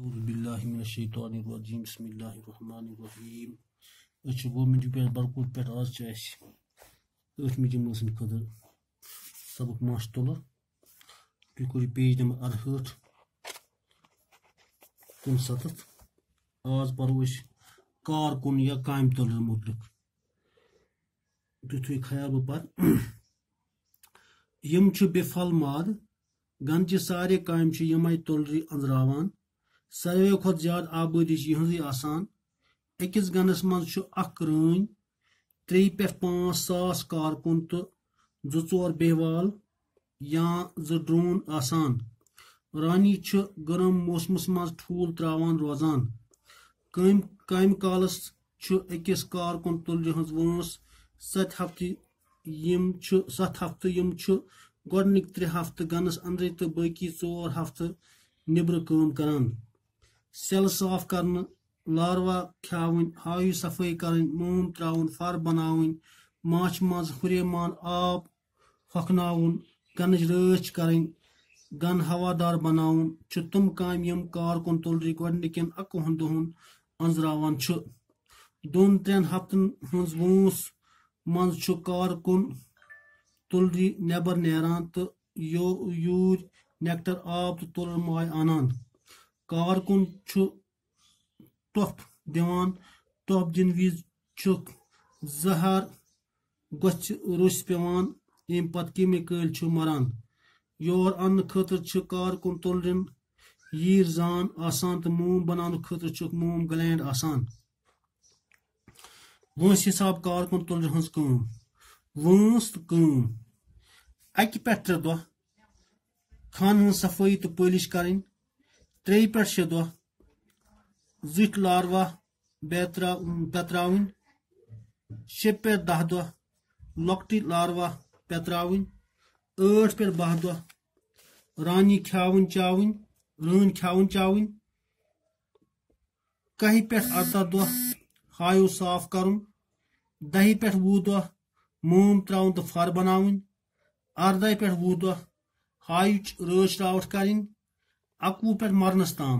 Bismillahirrahmanirrahim. Bismillahirrahmanirrahim. Öç gomidü bir barkod pet az çayş. Öç mücümlesinin kadar sabık maç dolar. Yukarı page number 68. Kum satıp. Az barış kar kun ya kaim dolar mutlak. Dütü khayal bapar. Yem çu befal mad. Ganci sare kaim çu yemay tolri andravan. ساروی کھت زیادہ آبادی یہ آسان أکس guns مز رن تری پہ پانچ ساس کارکن تو زٕ ژور بہوال یا زٕ ڈرون آسان رانی چھ گرم موسمس مز ٹھوٗل تراوان روزان کم کم کالس چھ أکس کارکن تُلجہِ ہٕنٛز وٲنٛس ستہِ ہفتہٕ یِم چھِ ستھ ہفتہٕ یِم چھِ گۄڈنِکۍ ترٛےٚ ہفتہٕ گنس انٛدرٕے تہٕ باقٕے ژور ہفتہٕ نیٚبرٕ کٲم کران सेल साफ कर लारवा खावन हावी सफाई कर नून त्रावन फर बनावन माछ मज हुरेमान आब होखनावन गनज रच कर गन हवादार बनावन तुम काम यम कारकुन तुलरी गन अकुहन दोहन अंजरावान दोन त्रेन हफ्तन हज वूस मज कारकुन तुलरी नबर नान तो यूर नेक्टर आब तो तुल माय आनान کارکُن چھُ ٹۄپھ دِوان ٹۄپھ دِنہٕ وِزِ چھُکھ زَہر گۄژھِ روٚس پیٚوان ییٚمہِ پَتہٕ کیٚمِکٔلۍ چھِ مَران یور اَننہٕ خٲطرٕ چھِ کارکُن تُلرٮ۪ن ییٖر زان آسان تہٕ موم بَناونہٕ خٲطرٕ چھُکھ موم گٕلینٛڈ آسان وٲنٛسہِ حِساب کارکُن تُلرِ ہٕنٛز کٲم وٲنٛس تہٕ کٲم اَکہِ پٮ۪ٹھ ترٛےٚ دۄہ خانہٕ ہٕنٛز صفٲیی تہٕ پٲلِش کَرٕنۍ ترٛیٚیہِ پٮ۪ٹھ شےٚ دۄہ زٕٹھۍ لاروا بیترا پٮ۪تراوٕنۍ شےٚ پٮ۪ٹھ دَہ دۄہ لۄکٹٕے لاروا پٮ۪تراوٕنۍ ٲٹھ پٮ۪ٹھ بَہہ دۄہ رانی کھیٛاوٕنۍ چاوٕنۍ رٲنۍ کھیٛاوٕنۍ چاوٕنۍ کَہہِ پٮ۪ٹھ اَرداہ دۄہ ہایو صاف کَرُن دَہہِ پٮ۪ٹھ وُہ دۄہ موم ترٛاوُن تہٕ فَر بَناوٕنۍ اَرداہہِ پٮ۪ٹھ وُہ دۄہ ہایِچ رٲچھ راوٹھ کَرٕنۍ اکوُہ پٮ۪ٹھ مرنس تام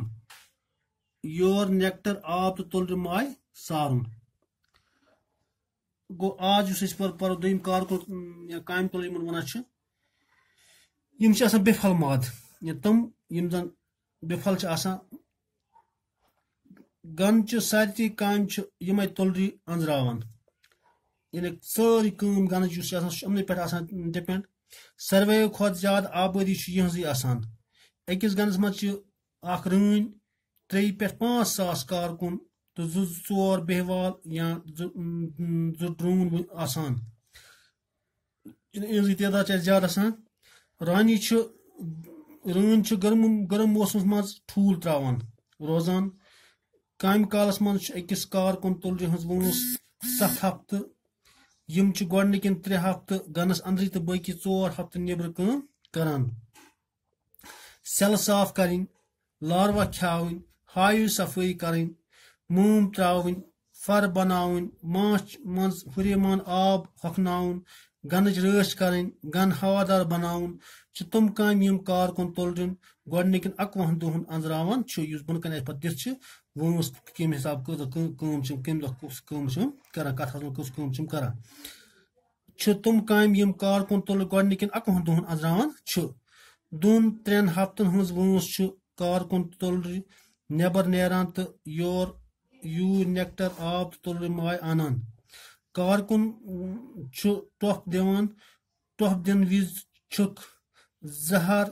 یور نیٚکٹر آب تہٕ تُلرِ آے سارُن گوٚو آز یُس أسۍ پَرو پَرو دوٚیِم کارکُن یا کامہِ کُل یِمن وَنان چھِ یِم چھِ آسان بے پھل مادٕ یا تِم یِم زن بے پھل چھِ آسان گنٛدچہِ سارتی کامہِ چھِ یِمے تُلرِ أنٛزراوان یعنی سٲرٕے کٲم گنٛدٕچ یُس چھِ آسان سُہ چھُ یِمنٕے پٮ۪ٹھ آسان ڈِپٮ۪نٛڈ ساروِیو کھۄتہٕ زیادٕ آبٲدی چھِ یِہٕنٛزٕے آسان अकिस गनस मज रन त्रे पे पांच सास कारकुन तो जो चोर बेहवाल या जो ड्रोन आसान इनकी तदाद ज्यादा आसान रानी रन गर्म गर्म मौसम मज ठूल त्रावान रोजान काम कालस मज अकिस कारकुन तुलज हज वोनस सत हफ्त यम गोडनिकन त्रे हफ्त गनस अंदर तो बकी चोर हफ्त नबर कम करान سیلہٕ صاف کَرٕنۍ لاروا کھیٛاوٕنۍ ہایو صفٲیی کَرٕنۍ موم ترٛاوٕنۍ فر بناوٕنۍ ماچھ منٛز ہُریمان آب ہۄکھناوُن گنٕچ رٲچھ کَرٕنۍ گن ہوادار بناوُن چھِ تِم کامہِ یِم کارکُن تُلرُن گۄڈٕنِکٮ۪ن اَکوُہن دۄہن أنٛزراوان چھُ یُس بۄنہٕ کَنہِ اَسہِ پَتہٕ دِتھ چھِ وٲنٛس کمہِ حِساب کۭژاہ کٲم چھِ کمہِ دۄہ کُس کٲم چھِ یِم کران کَتھ منٛز کُس کٲم چھِ یِم کران چھِ تِم کامہِ یِم کارکُن تُلہٕ گۄڈٕنِکٮ۪ن اَکوُہن دۄہن أنٛزراوان چھِ دۄن ترٛٮ۪ن ہفتن ہٕنٛز وٲنٛس چھُ کارکُن تُلرِ نٮ۪بر نیران تہٕ یور یوٗر نٮ۪کٹر آب تہٕ تُلرِ ماے اَنان کارکُن چھُ ٹۄپھ دِوان ٹۄپھ دِنہٕ وِزِ چھُکھ زہر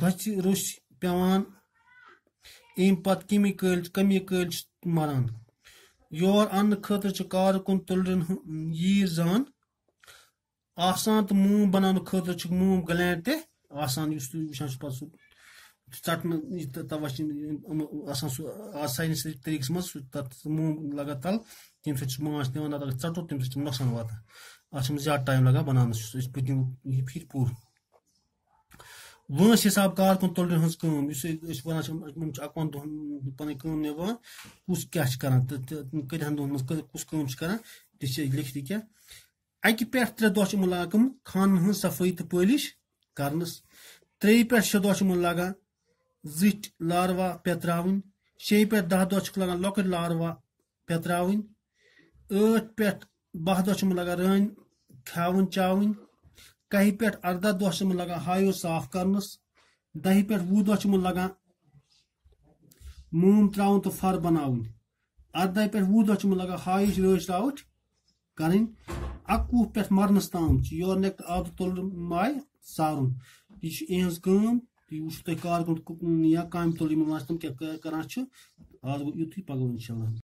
گۄژھِ روٚش پیٚوان امہِ پتہٕ کمی کٔلۍ کمی کٔلۍ چھِ مران یور اننہٕ خٲطرٕ چھِ کارکُن تُلرٮ۪ن ییٖر زان آسان تہٕ موم بناونہٕ خٲطرٕ چھُکھ موم گلینڈ تہِ آسان یُس تُہۍ وٕچھان چھُو پَتہٕ سُہ ژَٹنہٕ تَوَے چھِ آسان سُہ آز ساینَس طٔریٖقَس منٛز سُہ تَتھ موم لَگان تَل تمہِ سۭتۍ چھُ ماچھ دِوان نَتہٕ اگر ژَٹو تمہِ سۭتۍ چھِ نۄقصان واتان اَتھ چھِ زیادٕ ٹایم لَگان بَناونَس یُس پٔتِم یہِ پھیٖرِ پوٗرٕ وٲنٛسہِ حِساب کارکُن تُلرٮ۪ن ہٕنٛز کٲم یُس أسۍ وَنان چھِ یِم چھِ اَکوَن دۄہَن پَنٕنۍ کٲم نِوان کُس کیٛاہ چھِ کَران تہٕ کۭتہَن دۄہَن منٛز کُس کٲم چھِ کَران تہِ چھِ لیٚکھِتھ کینٛہہ اَکہِ پٮ۪ٹھ ترٛےٚ دۄہ چھِ یِمَن لاگان کٕم خانَن ہٕنٛز صفٲیی تہٕ پٲلِش कर त्रे पे शे दह लगान जिठ लारवा पे पेत्रावन शे पे दह दह लगान लक लारवा पे पेत्रावन ठ पे बह दह लगान रन खावन चावन कह पे अर्दा दुम लगान हायो साफ कर दह पे वह दह लगान मोम त्रा तो फर बन अर्दा पे वह दह लगान हायच रच रावट कर اَکوُہ پٮ۪ٹھ مرنَس تام چھِ یورنٮ۪کٹ آبہٕ تُلُن مایہِ ژارُن یہِ چھِ یِہٕنٛز کٲم یہِ وٕچھِو تُہۍ کارکُن یا کامہِ تُل یِمَن منٛز تِم کیٛاہ کَران چھِ آز گوٚو یُتھُے پَگاہ اِنشاء اللہ